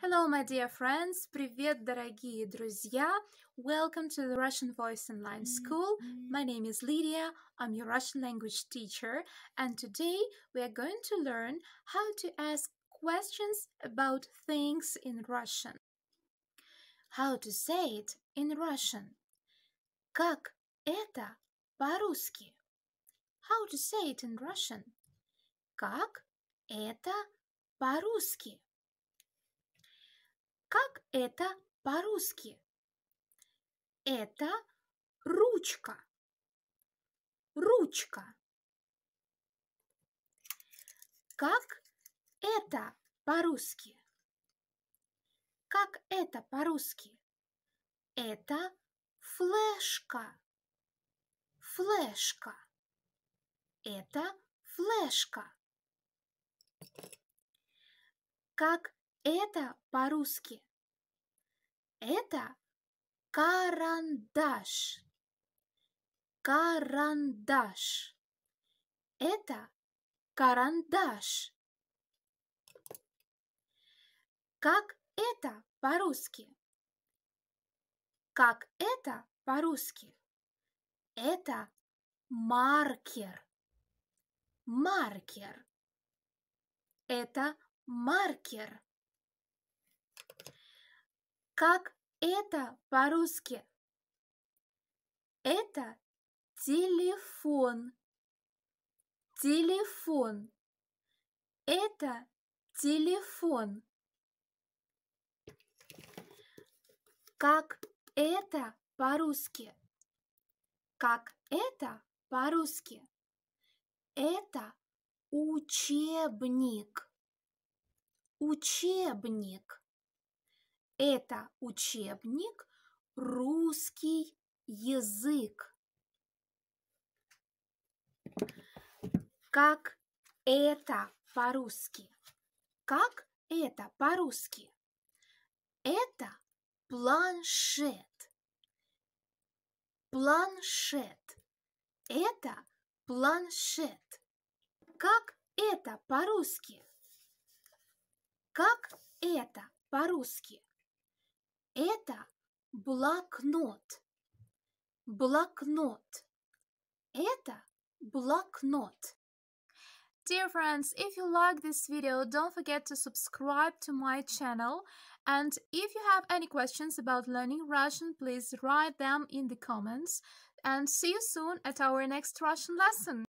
Hello, my dear friends! Привет, дорогие друзья! Welcome to the Russian Voice Online School. My name is Lydia. I'm your Russian language teacher, and today we are going to learn how to ask questions about things in Russian. How to say it in Russian. Как это по-русски? How to say it in Russian. Как это по-русски? Как это по-русски? Это ручка. Ручка. Как это по-русски? Как это по-русски? Это флешка. Флешка. Это флешка. Как это по-русски. Это карандаш. Карандаш. Это карандаш. Как это по-русски? Как это по-русски? Это маркер. Маркер. Это маркер. Как это по-русски? Это телефон. Телефон. Это телефон. Как это по-русски? Как это по-русски? Это учебник. Учебник. Это учебник «Русский язык». Как это по-русски? Как это по-русски? Это планшет. Планшет. Это планшет. Как это по-русски? Как это по-русски? Это блокнот. Блокнот. Это блокнот. Dear friends, if you like this video, don't forget to subscribe to my channel. And if you have any questions about learning Russian, please write them in the comments. And see you soon at our next Russian lesson.